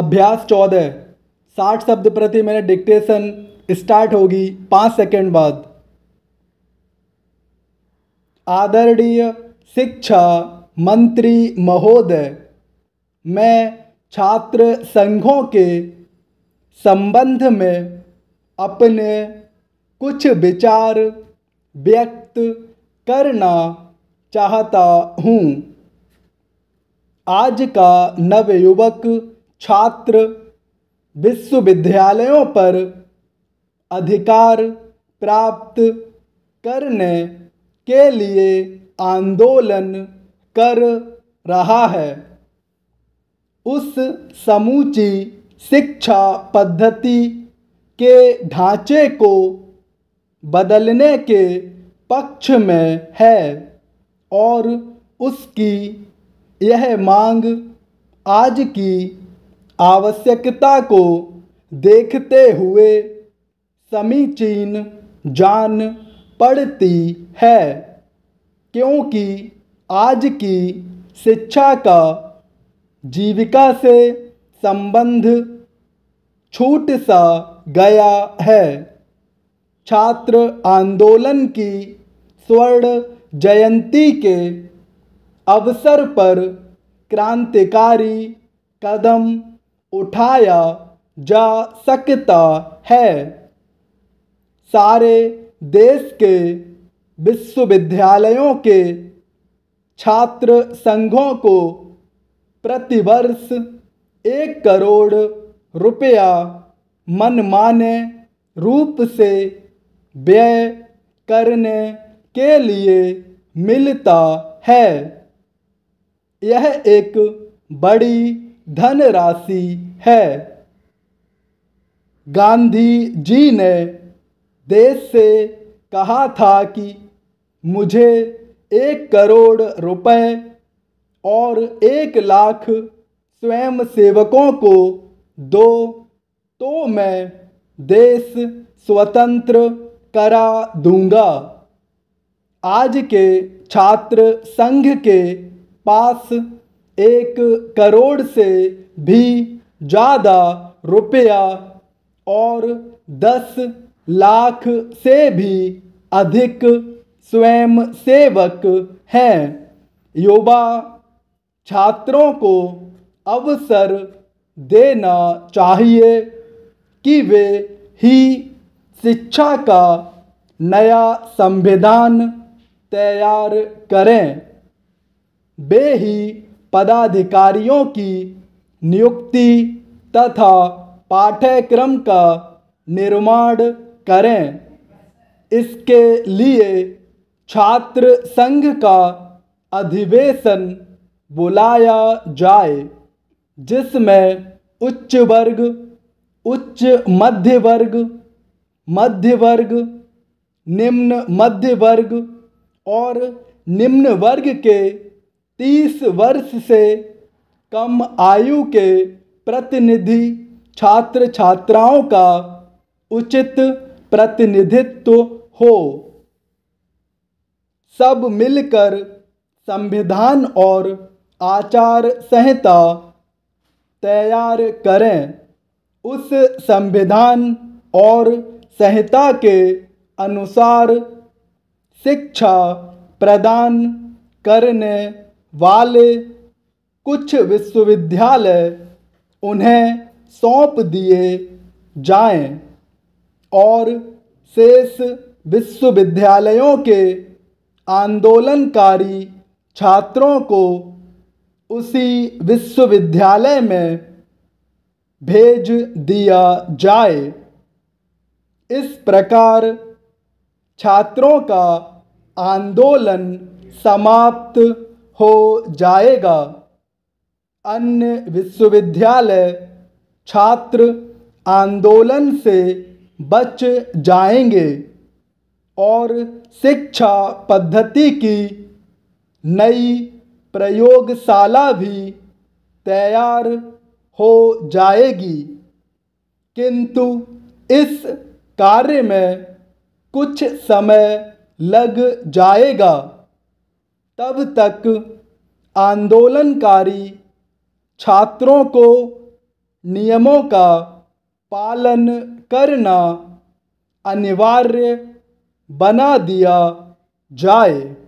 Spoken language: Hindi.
अभ्यास चौदह साठ शब्द प्रति मिनट डिक्टेशन स्टार्ट होगी पाँच सेकेंड बाद आदरणीय शिक्षा मंत्री महोदय मैं छात्र संघों के संबंध में अपने कुछ विचार व्यक्त करना चाहता हूँ आज का नवयुवक छात्र विश्वविद्यालयों पर अधिकार प्राप्त करने के लिए आंदोलन कर रहा है उस समूची शिक्षा पद्धति के ढांचे को बदलने के पक्ष में है और उसकी यह मांग आज की आवश्यकता को देखते हुए समीचीन जान पड़ती है क्योंकि आज की शिक्षा का जीविका से संबंध छूट सा गया है छात्र आंदोलन की स्वर्ण जयंती के अवसर पर क्रांतिकारी कदम उठाया जा सकता है सारे देश के विश्वविद्यालयों के छात्र संघों को प्रतिवर्ष एक करोड़ रुपया मनमाने रूप से व्यय करने के लिए मिलता है यह एक बड़ी धन राशि है गांधी जी ने देश से कहा था कि मुझे एक करोड़ रुपए और एक लाख स्वयं सेवकों को दो तो मैं देश स्वतंत्र करा दूंगा आज के छात्र संघ के पास एक करोड़ से भी ज़्यादा रुपया और दस लाख से भी अधिक स्वयं सेवक हैं युवा छात्रों को अवसर देना चाहिए कि वे ही शिक्षा का नया संविधान तैयार करें वे ही पदाधिकारियों की नियुक्ति तथा पाठ्यक्रम का निर्माण करें इसके लिए छात्र संघ का अधिवेशन बुलाया जाए जिसमें उच्च वर्ग उच्च मध्य वर्ग मध्य वर्ग निम्न मध्य वर्ग और निम्न वर्ग के तीस वर्ष से कम आयु के प्रतिनिधि छात्र छात्राओं का उचित प्रतिनिधित्व हो सब मिलकर संविधान और आचार संहिता तैयार करें उस संविधान और संहिता के अनुसार शिक्षा प्रदान करने वाले कुछ विश्वविद्यालय उन्हें सौंप दिए जाएं और शेष विश्वविद्यालयों के आंदोलनकारी छात्रों को उसी विश्वविद्यालय में भेज दिया जाए इस प्रकार छात्रों का आंदोलन समाप्त हो जाएगा अन्य विश्वविद्यालय छात्र आंदोलन से बच जाएंगे और शिक्षा पद्धति की नई प्रयोगशाला भी तैयार हो जाएगी किंतु इस कार्य में कुछ समय लग जाएगा तब तक आंदोलनकारी छात्रों को नियमों का पालन करना अनिवार्य बना दिया जाए